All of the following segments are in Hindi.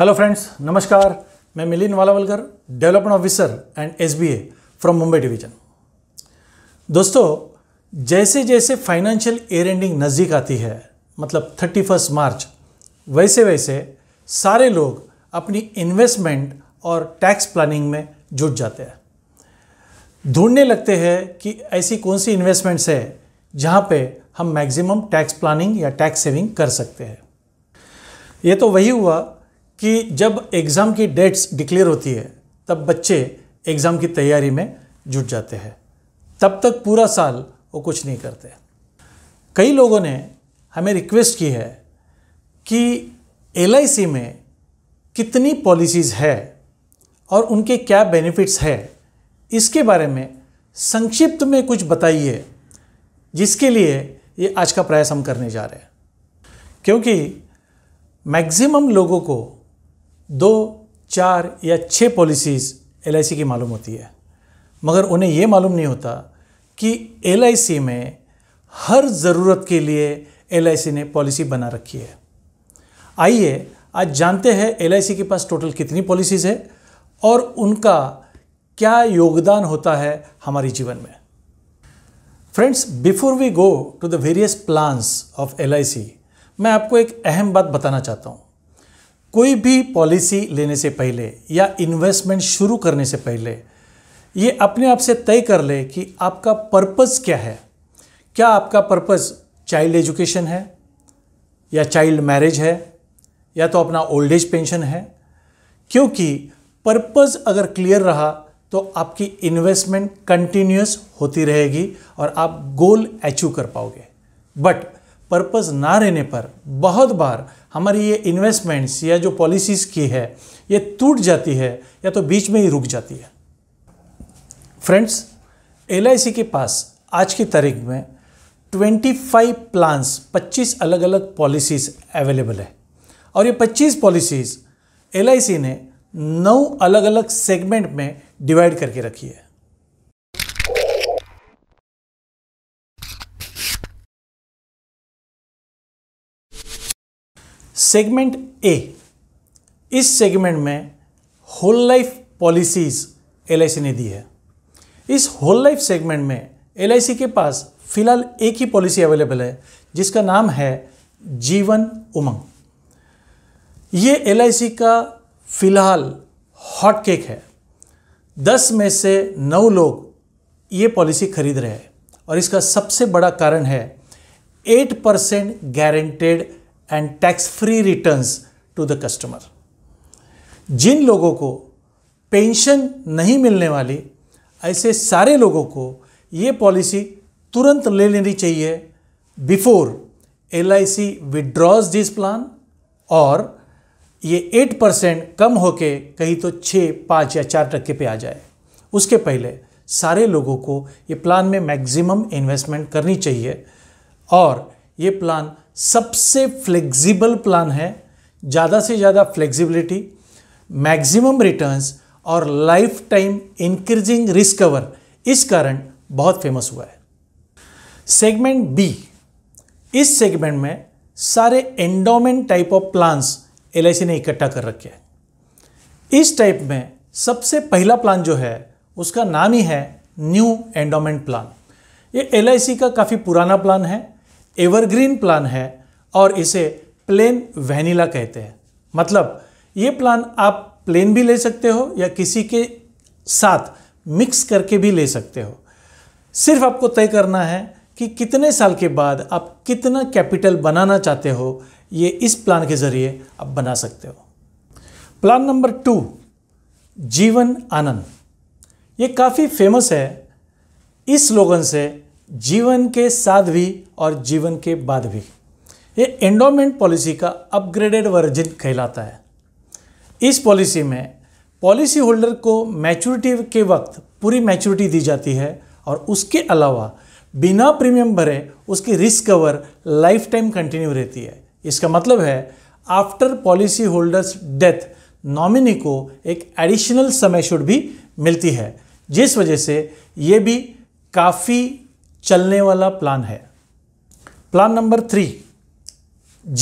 हेलो फ्रेंड्स नमस्कार मैं Milin Walawalkar development officer and S from Mumbai division दोस्तों जैसे जैसे फाइनेंशियल ईयर एंडिंग नज़दीक आती है मतलब थर्टी फर्स्ट मार्च वैसे वैसे सारे लोग अपनी इन्वेस्टमेंट और टैक्स प्लानिंग में जुट जाते हैं ढूंढने लगते हैं कि ऐसी कौन सी इन्वेस्टमेंट्स है जहाँ पे हम मैक्सिमम टैक्स प्लानिंग या टैक्स सेविंग कर सकते हैं ये तो वही हुआ कि जब एग्ज़ाम की डेट्स डिक्लेयर होती है तब बच्चे एग्ज़ाम की तैयारी में जुट जाते हैं तब तक पूरा साल वो कुछ नहीं करते कई लोगों ने हमें रिक्वेस्ट की है कि एल में कितनी पॉलिसीज़ है और उनके क्या बेनिफिट्स है इसके बारे में संक्षिप्त में कुछ बताइए जिसके लिए ये आज का प्रयास हम करने जा रहे हैं क्योंकि मैक्सिमम लोगों को दो चार या छः पॉलिसीज़ एल की मालूम होती है मगर उन्हें ये मालूम नहीं होता कि एल में हर ज़रूरत के लिए एल ने पॉलिसी बना रखी है आइए आज जानते हैं एल के पास टोटल कितनी पॉलिसीज़ है और उनका क्या योगदान होता है हमारे जीवन में friends before we go to the various plans of L मैं आपको एक अहम बात बताना चाहता हूँ कोई भी पॉलिसी लेने से पहले या इन्वेस्टमेंट शुरू करने से पहले ये अपने आप से तय कर ले कि आपका पर्पस क्या है क्या आपका पर्पस चाइल्ड एजुकेशन है या चाइल्ड मैरिज है या तो अपना ओल्ड एज पेंशन है क्योंकि पर्पस अगर क्लियर रहा तो आपकी इन्वेस्टमेंट कंटिन्यूस होती रहेगी और आप गोल अचीव कर पाओगे बट पर्पज़ ना रहने पर बहुत बार हमारी ये इन्वेस्टमेंट्स या जो पॉलिसीज़ की है ये टूट जाती है या तो बीच में ही रुक जाती है फ्रेंड्स एल के पास आज की तारीख में 25 प्लान्स पच्चीस अलग अलग पॉलिसीज़ अवेलेबल है और ये 25 पॉलिसीज़ एल ने नौ अलग अलग सेगमेंट में डिवाइड करके रखी है सेगमेंट ए इस सेगमेंट में होल लाइफ पॉलिसीज़ एल ने दी है इस होल लाइफ सेगमेंट में एल के पास फिलहाल एक ही पॉलिसी अवेलेबल है जिसका नाम है जीवन उमंग ये एल का फिलहाल हॉट केक है दस में से नौ लोग ये पॉलिसी खरीद रहे हैं और इसका सबसे बड़ा कारण है eight percent guaranteed and tax free return to the customer जिन लोगों को पेंशन नहीं मिलने वाली ऐसे सारे लोगों को ये पॉलिसी तुरंत ले लेनी चाहिए before L I C withdraws this plan और ये एट परसेंट कम होके कहीं तो छः पाँच या चार टक्के पे आ जाए उसके पहले सारे लोगों को ये प्लान में मैक्सिमम इन्वेस्टमेंट करनी चाहिए और ये प्लान सबसे फ्लेक्सिबल प्लान है ज़्यादा से ज़्यादा फ्लेक्सिबिलिटी मैक्सिमम रिटर्न्स और life time increasing risk cover इस कारण बहुत फेमस हुआ है सेगमेंट बी इस सेगमेंट में सारे endowment type of plans L ने इकट्ठा कर रखे हैं इस टाइप में सबसे पहला प्लान जो है उसका नाम ही है न्यू एंडोमेंट प्लान ये एल का काफ़ी पुराना प्लान है एवरग्रीन प्लान है और इसे प्लेन वैनिला कहते हैं मतलब ये प्लान आप प्लेन भी ले सकते हो या किसी के साथ मिक्स करके भी ले सकते हो सिर्फ आपको तय करना है कि कितने साल के बाद आप कितना कैपिटल बनाना चाहते हो ये इस प्लान के ज़रिए आप बना सकते हो प्लान नंबर टू जीवन आनंद ये काफ़ी फेमस है इस स्लोगन से जीवन के साथ भी और जीवन के बाद भी ये एंडोमेंट पॉलिसी का अपग्रेडेड वर्जन कहलाता है इस पॉलिसी में पॉलिसी होल्डर को मैच्योरिटी के वक्त पूरी मैच्योरिटी दी जाती है और उसके अलावा बिना प्रीमियम भरे उसकी risk cover life time continue रहती है इसका मतलब है after policy holders death nominee को एक एडिशनल समय शुड भी मिलती है जिस वजह से ये भी काफ़ी चलने वाला प्लान है प्लान नंबर थ्री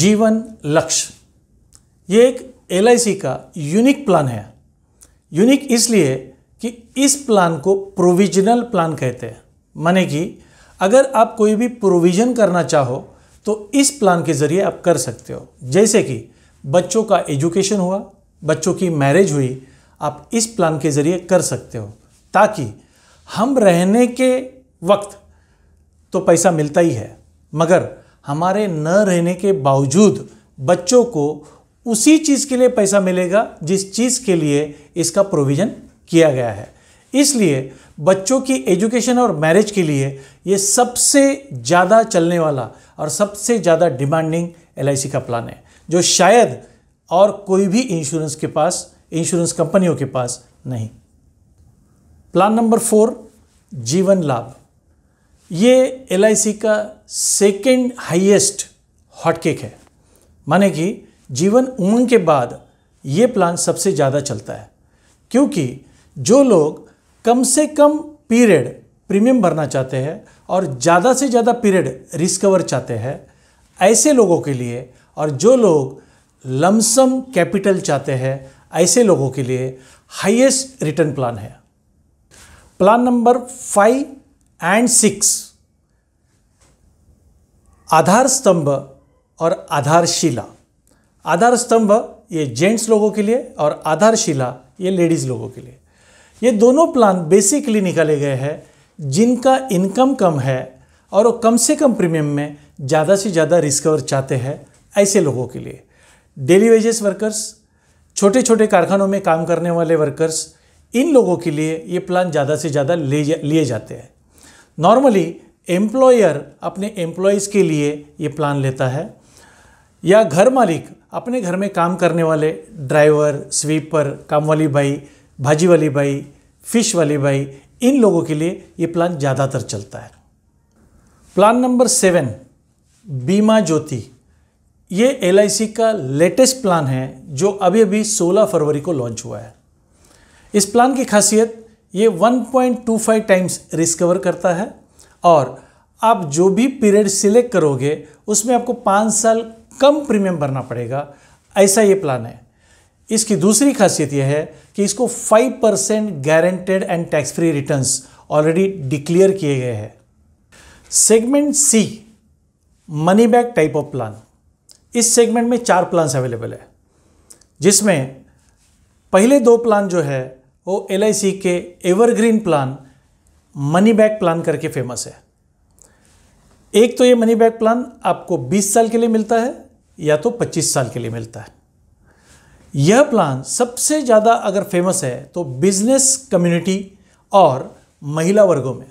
जीवन लक्ष्य ये एक एल का यूनिक प्लान है यूनिक इसलिए कि इस प्लान को प्रोविजनल प्लान कहते हैं माने कि अगर आप कोई भी प्रोविज़न करना चाहो तो इस प्लान के ज़रिए आप कर सकते हो जैसे कि बच्चों का एजुकेशन हुआ बच्चों की मैरिज हुई आप इस प्लान के ज़रिए कर सकते हो ताकि हम रहने के वक्त तो पैसा मिलता ही है मगर हमारे न रहने के बावजूद बच्चों को उसी चीज़ के लिए पैसा मिलेगा जिस चीज़ के लिए इसका प्रोविज़न किया गया है इसलिए बच्चों की एजुकेशन और मैरिज के लिए ये सबसे ज़्यादा चलने वाला और सबसे ज़्यादा डिमांडिंग एल का प्लान है जो शायद और कोई भी इंश्योरेंस के पास इंश्योरेंस कंपनियों के पास नहीं प्लान नंबर फोर जीवन लाभ ये एल का सेकेंड हाइएस्ट हॉटकेक है माने कि जीवन उमंग के बाद ये प्लान सबसे ज़्यादा चलता है क्योंकि जो लोग कम से कम पीरियड प्रीमियम भरना चाहते हैं और ज़्यादा से ज़्यादा पीरियड रिस्कवर चाहते हैं ऐसे लोगों के लिए और जो लोग लमसम कैपिटल चाहते हैं ऐसे लोगों के लिए हाईएस्ट रिटर्न प्लान है plan number five and six Aadhaar Stambh और आधारशिला आधार स्तंभ ये जेंट्स लोगों के लिए और आधारशिला ये लेडीज़ लोगों के लिए ये दोनों प्लान बेसिकली निकाले गए हैं जिनका इनकम कम है और वो कम से कम प्रीमियम में ज़्यादा से ज़्यादा रिस्कवर चाहते हैं ऐसे लोगों के लिए डेली वेजेस वर्कर्स छोटे छोटे कारखानों में काम करने वाले वर्कर्स इन लोगों के लिए ये प्लान ज़्यादा से ज़्यादा लिए जाते हैं नॉर्मली एम्प्लॉयर अपने एम्प्लॉयज़ के लिए ये प्लान लेता है या घर मालिक अपने घर में काम करने वाले ड्राइवर स्वीपर काम वाली बाई भाजी वाली बाई फिश वाली भाई इन लोगों के लिए ये प्लान ज़्यादातर चलता है प्लान नंबर सेवन बीमा ज्योति ये एल का लेटेस्ट प्लान है जो अभी अभी 16 फरवरी को लॉन्च हुआ है इस प्लान की खासियत ये 1.25 टाइम्स रिस्क कवर करता है और आप जो भी पीरियड सिलेक्ट करोगे उसमें आपको पाँच साल कम प्रीमियम भरना पड़ेगा ऐसा ये प्लान है इसकी दूसरी खासियत यह है कि इसको 5 percent guaranteed and tax free returns already declared किए गए हैं segment C money back type of plan इस सेगमेंट में चार प्लान्स अवेलेबल है जिसमें पहले दो प्लान जो है वो एल के evergreen plan money back plan करके फेमस है एक तो ये मनी बैक प्लान आपको 20 साल के लिए मिलता है या तो 25 साल के लिए मिलता है यह प्लान सबसे ज़्यादा अगर फेमस है तो बिजनेस कम्युनिटी और महिला वर्गों में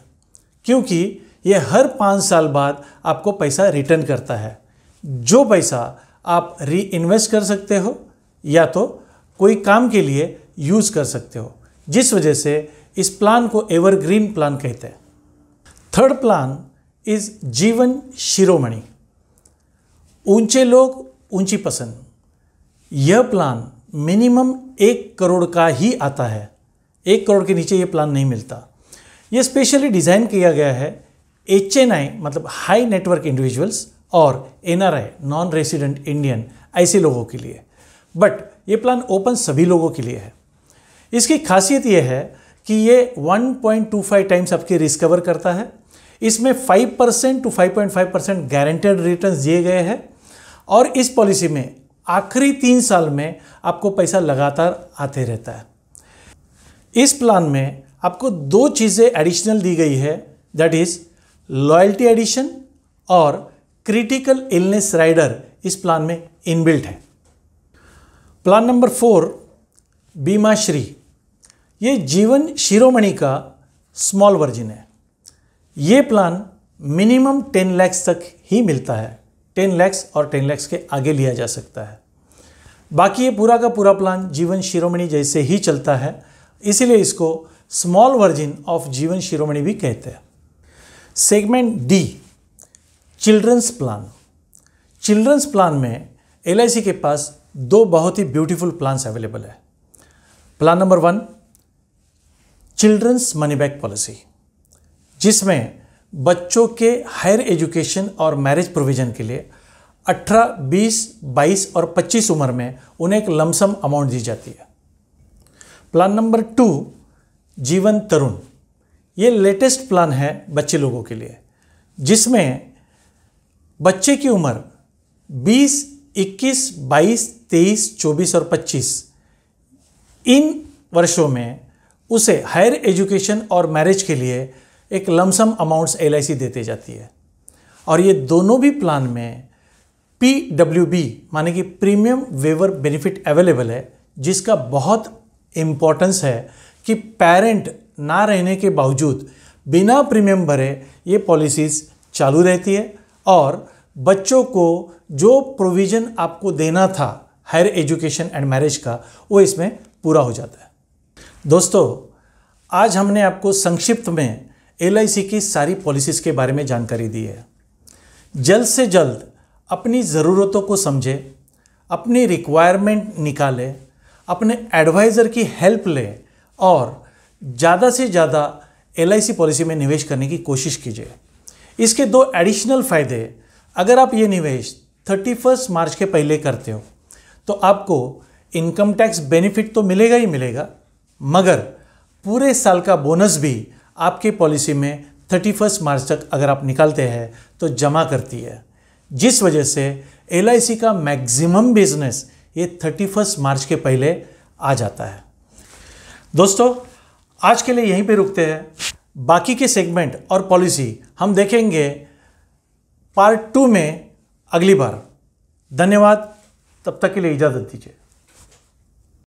क्योंकि यह हर पाँच साल बाद आपको पैसा रिटर्न करता है जो पैसा आप री इन्वेस्ट कर सकते हो या तो कोई काम के लिए यूज़ कर सकते हो जिस वजह से इस प्लान को एवरग्रीन प्लान कहते हैं थर्ड प्लान इज जीवन शिरोमणि ऊंचे लोग ऊंची पसंद यह प्लान मिनिमम एक करोड़ का ही आता है एक करोड़ के नीचे ये प्लान नहीं मिलता ये स्पेशली डिज़ाइन किया गया है एच मतलब हाई नेटवर्क इंडिविजुअल्स और एन नॉन रेसिडेंट इंडियन ऐसे लोगों के लिए बट ये प्लान ओपन सभी लोगों के लिए है इसकी खासियत यह है कि ये 1.25 टाइम्स आपकी रिस्क कवर करता है इसमें 5 percent to 5.5 percent guaranteed return दिए गए हैं और इस पॉलिसी में आखिरी तीन साल में आपको पैसा लगातार आते रहता है इस प्लान में आपको दो चीज़ें एडिशनल दी गई है दैट इज़ लॉयल्टी एडिशन और क्रिटिकल इलनेस राइडर इस प्लान में इनबिल्ट है plan number four Bima Shri ये जीवन शिरोमणि का स्मॉल वर्जन है ये प्लान मिनिमम टेन लैक्स तक ही मिलता है टेन लैक्स और टेन लैक्स के आगे लिया जा सकता है बाकी ये पूरा का पूरा प्लान जीवन शिरोमणि जैसे ही चलता है इसीलिए इसको स्मॉल वर्जिन ऑफ जीवन शिरोमणि भी कहते हैं segment D children's plan children's plan में एल के पास दो बहुत ही ब्यूटीफुल प्लान्स अवेलेबल है plan number one children's money back policy जिसमें बच्चों के हायर एजुकेशन और मैरिज प्रोविज़न के लिए 18, 20, 22 और 25 उम्र में उन्हें एक लमसम अमाउंट दी जाती है प्लान नंबर टू जीवन तरुण ये लेटेस्ट प्लान है बच्चे लोगों के लिए जिसमें बच्चे की उम्र 20, 21, 22, 23, 24 और 25 इन वर्षों में उसे हायर एजुकेशन और मैरिज के लिए एक लमसम अमाउंट्स एल देते जाती है और ये दोनों भी प्लान में पी डब्ल्यू बी माने कि प्रीमियम वेवर बेनिफिट अवेलेबल है जिसका बहुत इम्पोर्टेंस है कि पेरेंट ना रहने के बावजूद बिना प्रीमियम भरे ये पॉलिसीज़ चालू रहती है और बच्चों को जो प्रोविज़न आपको देना था हायर एजुकेशन एंड मैरिज का वो इसमें पूरा हो जाता है दोस्तों आज हमने आपको संक्षिप्त में एल की सारी पॉलिसीज़ के बारे में जानकारी दी है जल्द से जल्द अपनी ज़रूरतों को समझें अपनी रिक्वायरमेंट निकालें अपने एडवाइज़र की हेल्प लें और ज़्यादा से ज़्यादा एल पॉलिसी में निवेश करने की कोशिश कीजिए इसके दो एडिशनल फ़ायदे अगर आप ये निवेश थर्टी फर्स्ट मार्च के पहले करते हो तो आपको इनकम टैक्स बेनिफिट तो मिलेगा ही मिलेगा मगर पूरे साल का बोनस भी आपके पॉलिसी में थर्टी फर्स्ट मार्च तक अगर आप निकालते हैं तो जमा करती है जिस वजह से एल का मैक्सिमम बिजनेस ये थर्टी फर्स्ट मार्च के पहले आ जाता है दोस्तों आज के लिए यहीं पे रुकते हैं बाकी के सेगमेंट और पॉलिसी हम देखेंगे पार्ट टू में अगली बार धन्यवाद तब तक के लिए इजाज़त दीजिए